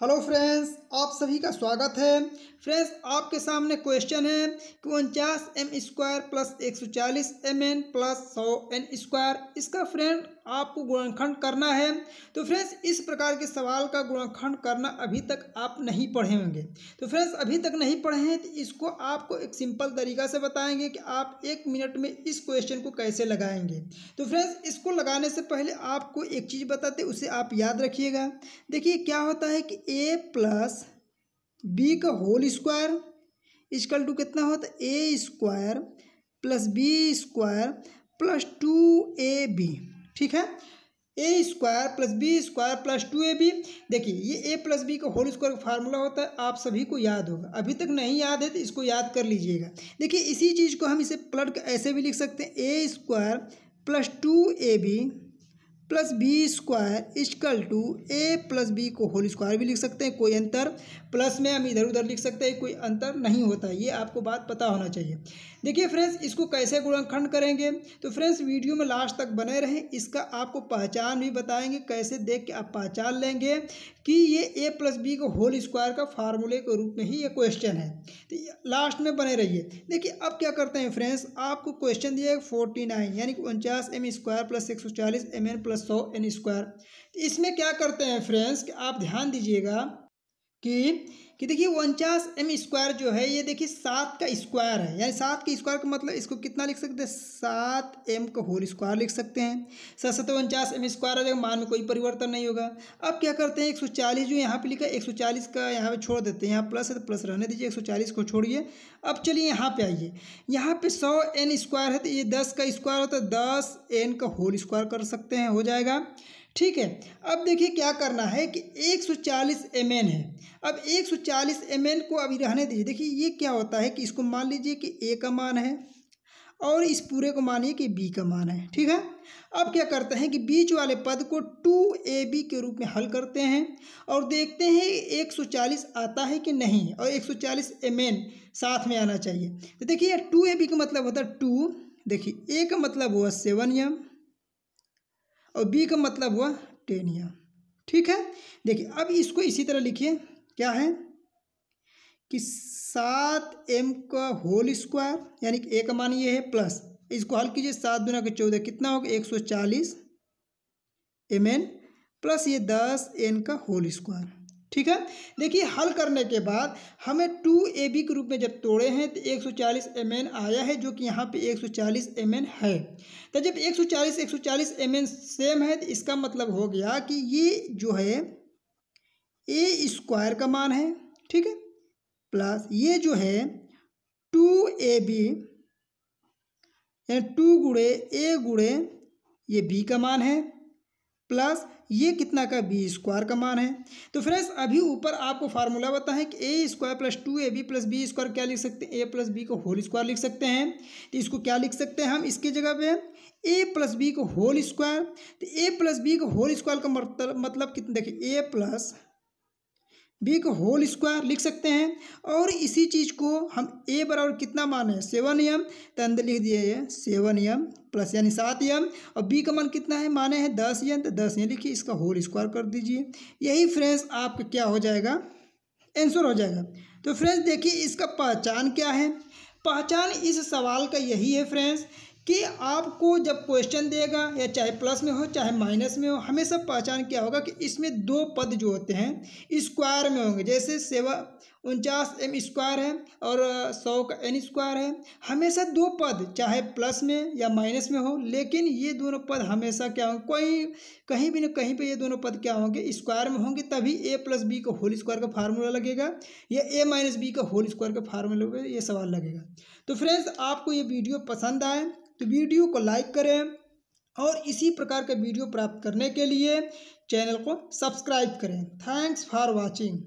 hello friends आप सभी का स्वागत है फ्रेंड्स आपके सामने क्वेश्चन है कि उनचास एम स्क्वायर प्लस एक सौ चालीस एम एन प्लस सौ एन स्क्वायर इसका फ्रेंड आपको गुणनखंड करना है तो फ्रेंड्स इस प्रकार के सवाल का गुणनखंड करना अभी तक आप नहीं पढ़े होंगे तो फ्रेंड्स अभी तक नहीं पढ़े हैं तो इसको आपको एक सिंपल तरीका से बताएंगे कि आप एक मिनट में इस क्वेश्चन को कैसे लगाएंगे तो फ्रेंड्स इसको लगाने से पहले आपको एक चीज़ बताते उसे आप याद रखिएगा देखिए क्या होता है कि ए प्लस बी का होल स्क्वायर इसकल टू कितना होता है A square plus B square plus two A B ठीक है A square plus B square plus two A B देखिए ये ए प्लस बी का होल स्क्वायर का फार्मूला होता है आप सभी को याद होगा अभी तक नहीं याद है तो इसको याद कर लीजिएगा देखिए इसी चीज़ को हम इसे प्लट ऐसे भी लिख सकते हैं A square plus two A B plus B square is equal to A plus B को होल स्क्वायर भी लिख सकते हैं कोई अंतर प्लस में हम इधर उधर लिख सकते हैं कोई अंतर नहीं होता ये आपको बात पता होना चाहिए देखिए फ्रेंड्स इसको कैसे गुणनखंड करेंगे तो फ्रेंड्स वीडियो में लास्ट तक बने रहें इसका आपको पहचान भी बताएंगे कैसे देख के आप पहचान लेंगे कि ये ए प्लस बी को होल स्क्वायर का फार्मूले के रूप में ही ये क्वेश्चन है तो लास्ट में बने रहिए देखिए अब क्या करते हैं फ्रेंड्स आपको क्वेश्चन दिया है फोर्टी नाइन यानी कि उनचास एम स्क्वायर प्लस एक सौ चालीस एम एन प्लस प्लस सौ एन स्क्वायर तो इसमें क्या करते हैं फ्रेंड्स कि आप ध्यान दीजिएगा कि कि देखिए उनचास एम स्क्वायर जो है ये देखिए सात का स्क्वायर है यानी सात के स्क्वायर का मतलब इसको कितना लिख सकते हैं सात एम का होल स्क्वायर लिख सकते हैं सात सत्तर उनचास एम स्क्वायर आ जाएगा मान में कोई परिवर्तन नहीं होगा अब क्या करते हैं एक सौ चालीस जो यहाँ पे लिखा है एक सौ चालीस का यहाँ पे छोड़ देते हैं यहाँ प्लस है तो प्लस रहने दीजिए एक सौ चालीस को छोड़िए अब चलिए यहाँ पे आइए यहाँ पर सौ एन स्क्वायर है तो ये दस का स्क्वायर होता है तो दस एन का होल स्क्वायर कर सकते हैं हो जाएगा ठीक है अब देखिए क्या करना है कि 140 एम है अब 140 एम को अभी रहने दीजिए देखिए ये क्या होता है कि इसको मान लीजिए कि ए का मान है और इस पूरे को मानिए कि बी का मान है ठीक है अब क्या करते हैं कि बीच वाले पद को टू ए बी के रूप में हल करते हैं और देखते हैं 140 आता है कि नहीं और 140 सौ साथ में आना चाहिए तो देखिए टू ए बी का मतलब होता है टू देखिए ए का मतलब हुआ सेवन एम और बी का मतलब हुआ टेन ईयर ठीक है देखिए अब इसको इसी तरह लिखिए क्या है कि सात एम का होल स्क्वायर यानी कि ए का मान ये है प्लस इसको हल कीजिए सात दुना के चौदह कितना होगा एक सौ चालीस एम एन प्लस ये दस एन का होल स्क्वायर ठीक है देखिए हल करने के बाद हमें टू ए बी के रूप में जब तोड़े हैं तो एक सौ चालीस एम एन आया है जो कि यहाँ पे एक सौ चालीस एम एन है तो जब एक सौ चालीस एक सौ चालीस एम एन सेम है तो इसका मतलब हो गया कि ये जो है ए स्क्वायर का मान है ठीक है प्लस ये जो है टू ए बी यानी टू गुड़े ए गुड़े ये बी का मान है प्लस ये कितना का बी स्क्वायर का मान है तो फ्रेंड्स अभी ऊपर आपको फार्मूला बताएं कि A square plus two A B plus B square क्या लिख सकते हैं ए प्लस बी को होल स्क्वायर लिख सकते हैं तो इसको क्या लिख सकते हैं हम इसके जगह पे ए प्लस बी को होल स्क्वायर तो ए प्लस बी को होल स्क्वायर का मतलब मतलब कितना देखिए ए प्लस बी का होल स्क्वायर लिख सकते हैं और इसी चीज़ को हम ए बराबर कितना माने सेवन एम तो अंदर लिख दिया ये सेवन एम प्लस यानी सात एम और बी का मान कितना है माने हैं दस एम तो दस एम लिखिए इसका होल स्क्वायर कर दीजिए यही फ्रेंड्स आपका क्या हो जाएगा आंसर हो जाएगा तो फ्रेंड्स देखिए इसका पहचान क्या है पहचान इस सवाल का यही है फ्रेंड्स कि आपको जब क्वेश्चन देगा या चाहे प्लस में हो चाहे माइनस में हो हमेशा पहचान क्या होगा कि इसमें दो पद जो होते हैं स्क्वायर में होंगे जैसे सेवा उनचास एम स्क्वायर है और सौ का एन स्क्वायर है हमेशा दो पद चाहे प्लस में या माइनस में हो लेकिन ये दोनों पद हमेशा क्या होंगे कोई कहीं भी ना कहीं पे ये दोनों पद क्या होंगे स्क्वायर में होंगे तभी ए प्लस बी का होल स्क्वायर का फार्मूला लगेगा या ए माइनस बी का होल स्क्वायर का फार्मूला ये सवाल लगेगा तो फ्रेंड्स आपको ये वीडियो पसंद आए तो वीडियो को लाइक करें और इसी प्रकार के वीडियो प्राप्त करने के लिए चैनल को सब्सक्राइब करें थैंक्स फॉर वॉचिंग